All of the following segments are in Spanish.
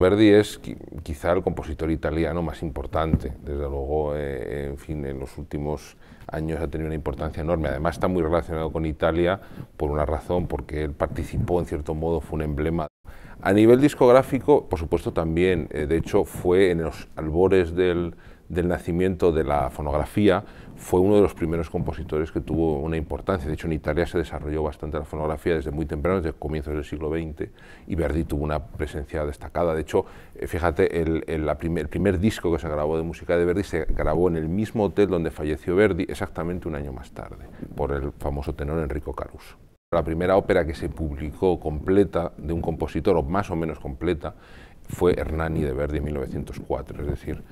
Verdi es quizá el compositor italiano más importante, desde luego, eh, en fin, en los últimos años ha tenido una importancia enorme. Además está muy relacionado con Italia por una razón, porque él participó, en cierto modo, fue un emblema. A nivel discográfico, por supuesto, también, eh, de hecho, fue en los albores del del nacimiento de la fonografía, fue uno de los primeros compositores que tuvo una importancia. De hecho, en Italia se desarrolló bastante la fonografía desde muy temprano, desde comienzos del siglo XX, y Verdi tuvo una presencia destacada. De hecho, eh, fíjate, el, primer, primer disco que se grabó de música de Verdi se grabó en el mismo hotel donde falleció Verdi, exactamente un año más tarde, por el famoso tenor Enrico Caruso. La primera ópera que se publicó completa de un compositor, o más o menos completa, fue Hernani de Verdi en 1904, es decir,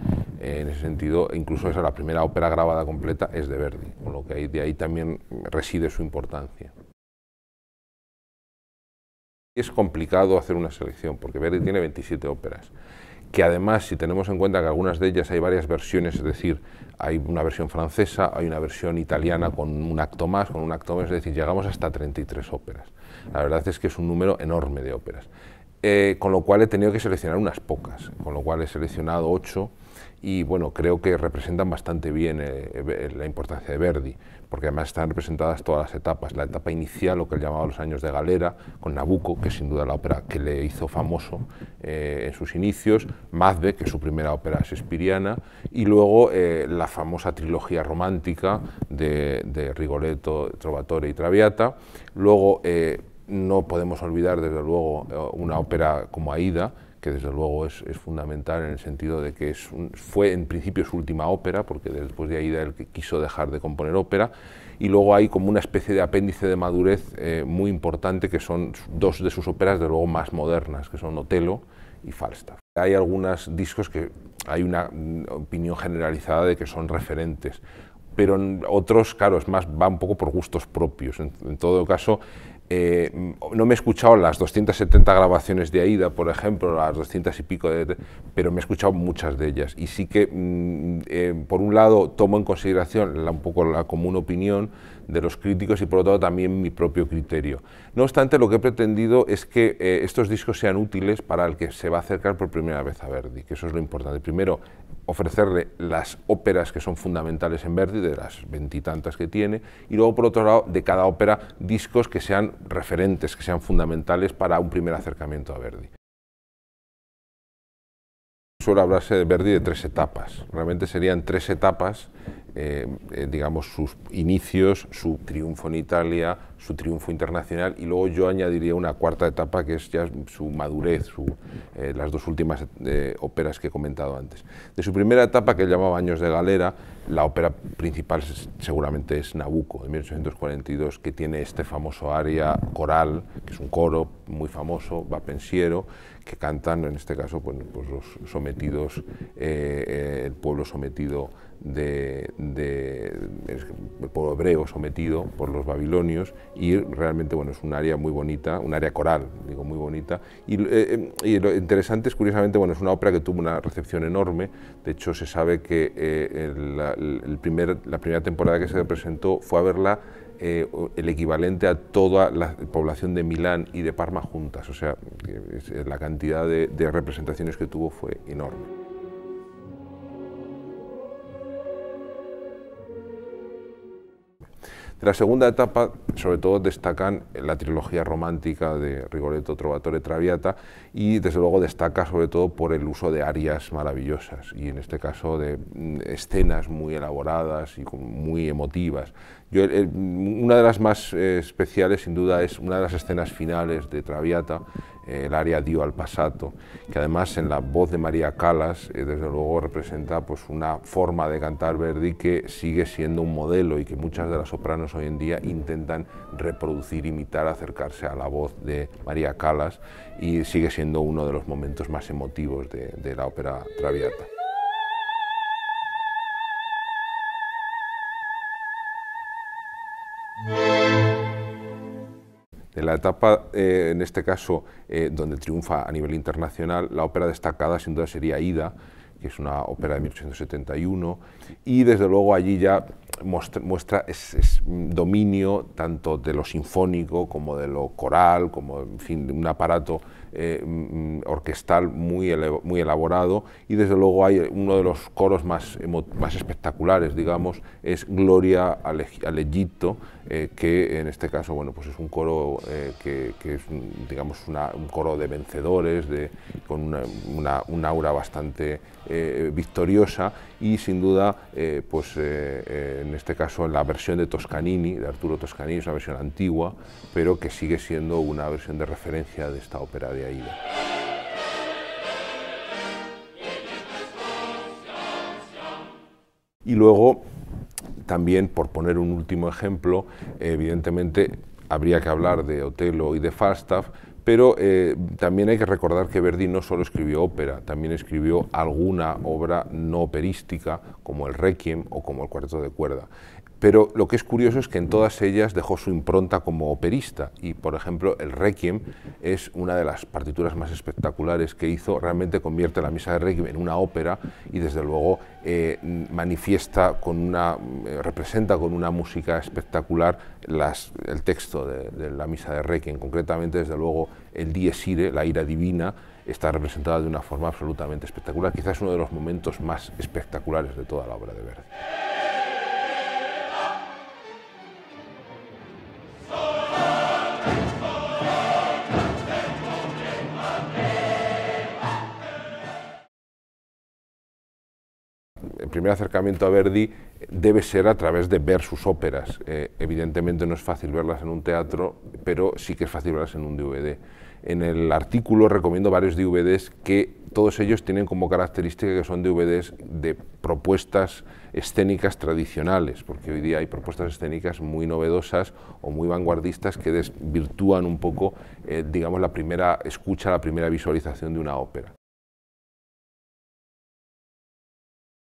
en ese sentido, incluso esa la primera ópera grabada completa es de Verdi, con lo que de ahí también reside su importancia. Es complicado hacer una selección, porque Verdi tiene 27 óperas, que además, si tenemos en cuenta que algunas de ellas hay varias versiones, es decir, hay una versión francesa, hay una versión italiana con un acto más, con un acto más, es decir, llegamos hasta 33 óperas. La verdad es que es un número enorme de óperas. Eh, con lo cual he tenido que seleccionar unas pocas, con lo cual he seleccionado ocho y bueno, creo que representan bastante bien eh, eh, la importancia de Verdi, porque además están representadas todas las etapas, la etapa inicial, lo que él llamaba los años de galera, con Nabucco, que es sin duda la ópera que le hizo famoso en sus inicios, Mazbe, que es su primera ópera shakespeariana, y luego la famosa trilogía romántica de, de Rigoletto, Trovatore y Traviata, luego no podemos olvidar, desde luego, eh, una ópera como Aida, que desde luego es, fundamental en el sentido de que es fue en principio su última ópera, porque después de Aida él quiso dejar de componer ópera, y luego hay como una especie de apéndice de madurez eh, muy importante, que son dos de sus óperas, de luego más modernas, que son Otelo y Falstaff. Hay algunos discos que hay una mm, opinión generalizada de que son referentes, pero en otros, claro, es más, va un poco por gustos propios. en todo caso, eh, no me he escuchado las 270 grabaciones de Aida, por ejemplo, las 200 y pico, de, pero me he escuchado muchas de ellas. Y sí que, mm, eh, por un lado, tomo en consideración un poco la común opinión de los críticos y, por otro lado, también mi propio criterio. No obstante, lo que he pretendido es que eh, estos discos sean útiles para el que se va a acercar por primera vez a Verdi, que eso es lo importante. Primero, ofrecerle las óperas que son fundamentales en Verdi, de las veintitantas que tiene, y luego, por otro lado, de cada ópera, discos que sean referentes que sean fundamentales para un primer acercamiento a Verdi. Suele hablarse de Verdi de tres etapas, realmente serían tres etapas, eh, eh, digamos, sus inicios, su triunfo en Italia, su triunfo internacional y luego yo añadiría una cuarta etapa que es ya su madurez, eh, las dos últimas óperas que he comentado antes. De su primera etapa, que él llamaba Años de Galera, la ópera principal seguramente es Nabucco, de 1842, que tiene este famoso aria coral, que es un coro muy famoso, va pensiero, que cantan, en este caso, pues, los sometidos, eh, eh, el pueblo sometido de, de, pueblo hebreo sometido por los babilonios y realmente bueno es un área muy bonita, un área coral, digo muy bonita eh, y, lo interesante es curiosamente bueno es una ópera que tuvo una recepción enorme, de hecho se sabe que la primera temporada que se representó fue a verla eh, el equivalente a toda la población de Milán y de Parma juntas. O sea, la cantidad de representaciones que tuvo fue enorme. De la segunda etapa, sobre todo, destacan la trilogía romántica de Rigoletto, Trovatore, Traviata y, desde luego, destaca sobre todo por el uso de arias maravillosas y, en este caso, de mm, escenas muy elaboradas y muy emotivas. una de las más eh, especiales, sin duda, es una de las escenas finales de Traviata, eh, el área Dio al pasato, que además en la voz de María Calas, eh, desde luego, representa pues, una forma de cantar Verdi que sigue siendo un modelo y que muchas de las sopranos hoy en día intentan reproducir, imitar, acercarse a la voz de María Calas y sigue siendo uno de los momentos más emotivos de la ópera Traviata. En la etapa, eh, en este caso, eh, donde triunfa a nivel internacional, la ópera destacada sin duda sería Ida, que es una ópera de 1871, y desde luego allí ya muestra, es, dominio tanto de lo sinfónico como de lo coral, como en fin, un aparato eh, mm, mm, orquestal muy, muy elaborado y desde luego hay uno de los coros más, más espectaculares, digamos, es Gloria al, Egipto, eh, que en este caso bueno, pues es un coro eh, que, es digamos, un coro de vencedores, de, con una, aura bastante victoriosa y sin duda pues, en este caso la versión de Toscanini, de Arturo Toscanini, es una versión antigua, pero que sigue siendo una versión de referencia de esta ópera de Aida. Y luego, también, por poner un último ejemplo, evidentemente habría que hablar de Otelo y de Falstaff, pero eh, también hay que recordar que Verdi no solo escribió ópera, también escribió alguna obra no operística, como el Requiem o como el Cuarteto de Cuerda pero lo que es curioso es que en todas ellas dejó su impronta como operista y, por ejemplo, el Requiem es una de las partituras más espectaculares que hizo, realmente convierte la misa de Requiem en una ópera y, desde luego, eh, manifiesta con una, eh, representa con una música espectacular el texto de, la misa de Requiem, concretamente, desde luego, el Dies Irae, la ira divina, está representada de una forma absolutamente espectacular, quizás uno de los momentos más espectaculares de toda la obra de Verdi. primer acercamiento a Verdi debe ser a través de ver sus óperas. Eh, evidentemente no es fácil verlas en un teatro, pero sí que es fácil verlas en un DVD. En el artículo recomiendo varios DVDs que todos ellos tienen como característica que son DVDs de propuestas escénicas tradicionales, porque hoy día hay propuestas escénicas muy novedosas o muy vanguardistas que desvirtúan un poco, eh, digamos, la primera escucha, la primera visualización de una ópera.